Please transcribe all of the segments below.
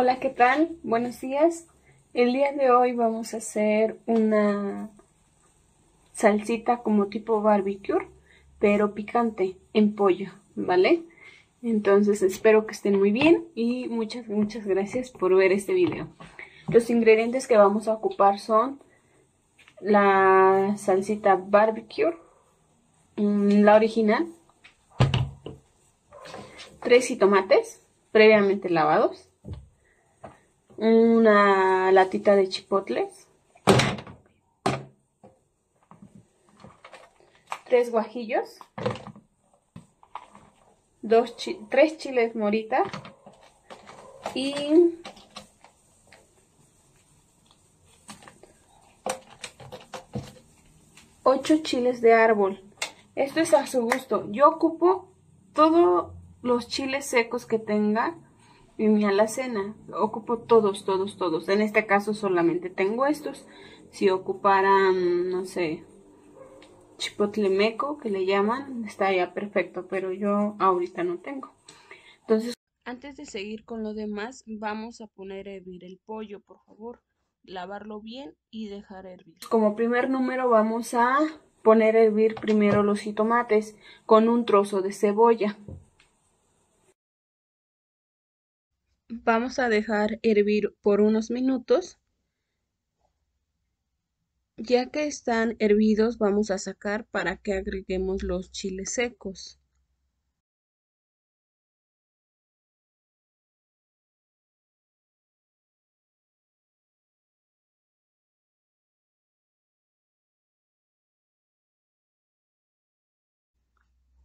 Hola, ¿qué tal? Buenos días. El día de hoy vamos a hacer una salsita como tipo barbecue, pero picante en pollo, ¿vale? Entonces espero que estén muy bien y muchas, muchas gracias por ver este video. Los ingredientes que vamos a ocupar son la salsita barbecue, mm, la original, tres jitomates previamente lavados, una latita de chipotles, tres guajillos, dos tres chiles morita y ocho chiles de árbol. Esto es a su gusto. Yo ocupo todos los chiles secos que tenga y mi alacena. Ocupo todos, todos, todos. En este caso solamente tengo estos. Si ocuparan, mm, no sé, chipotle meco que le llaman, estaría perfecto, pero yo ahorita no tengo. Entonces, antes de seguir con lo demás, vamos a poner a hervir el pollo, por favor. Lavarlo bien y dejar hervir. Como primer número vamos a poner a hervir primero los jitomates con un trozo de cebolla. Vamos a dejar hervir por unos minutos. Ya que están hervidos, vamos a sacar para que agreguemos los chiles secos.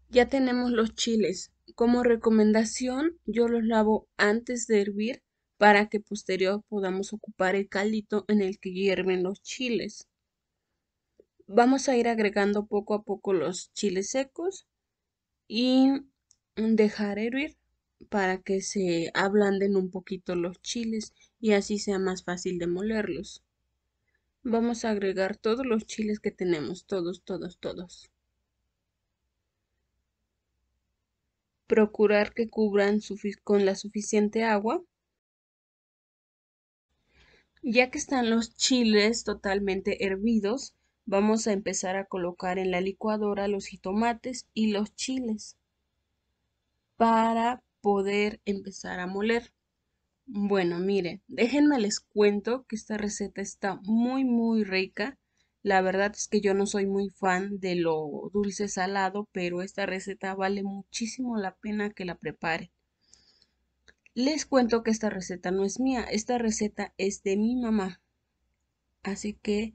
Ya tenemos los chiles. Como recomendación, yo los lavo antes de hervir para que posterior podamos ocupar el caldito en el que hierven los chiles. Vamos a ir agregando poco a poco los chiles secos y dejar hervir para que se ablanden un poquito los chiles y así sea más fácil de molerlos. Vamos a agregar todos los chiles que tenemos, todos, todos, todos. procurar que cubran con la suficiente agua, ya que están los chiles totalmente hervidos, vamos a empezar a colocar en la licuadora los jitomates y los chiles para poder empezar a moler. Bueno, miren, déjenme les cuento que esta receta está muy muy rica la verdad es que yo no soy muy fan de lo dulce salado, pero esta receta vale muchísimo la pena que la prepare. Les cuento que esta receta no es mía, esta receta es de mi mamá. Así que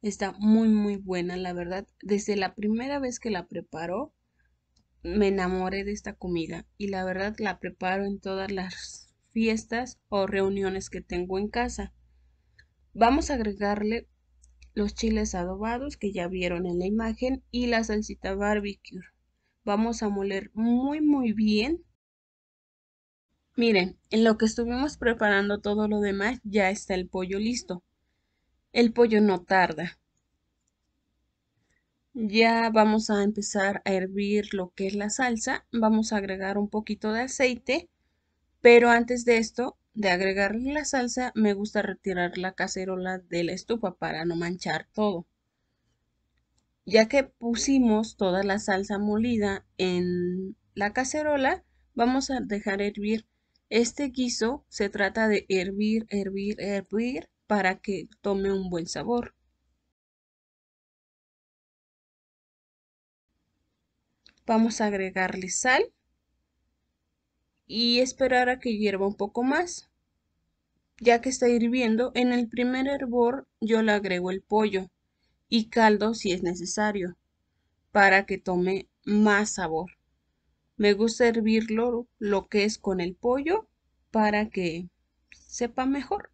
está muy muy buena, la verdad. Desde la primera vez que la preparó, me enamoré de esta comida y la verdad la preparo en todas las fiestas o reuniones que tengo en casa. Vamos a agregarle los chiles adobados que ya vieron en la imagen y la salsita barbecue. Vamos a moler muy muy bien. Miren, en lo que estuvimos preparando todo lo demás ya está el pollo listo. El pollo no tarda. Ya vamos a empezar a hervir lo que es la salsa. Vamos a agregar un poquito de aceite. Pero antes de esto de agregarle la salsa, me gusta retirar la cacerola de la estufa para no manchar todo. Ya que pusimos toda la salsa molida en la cacerola, vamos a dejar hervir. Este guiso se trata de hervir, hervir, hervir para que tome un buen sabor. Vamos a agregarle sal y esperar a que hierva un poco más. Ya que está hirviendo, en el primer hervor yo le agrego el pollo y caldo si es necesario, para que tome más sabor. Me gusta hervirlo lo que es con el pollo para que sepa mejor.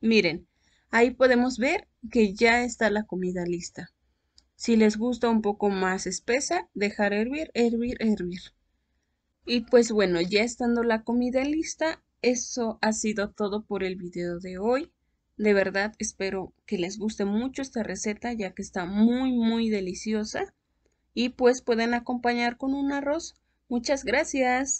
Miren, ahí podemos ver que ya está la comida lista. Si les gusta un poco más espesa, dejar hervir, hervir, hervir. Y pues bueno, ya estando la comida lista, eso ha sido todo por el video de hoy. De verdad espero que les guste mucho esta receta ya que está muy muy deliciosa y pues pueden acompañar con un arroz. Muchas gracias.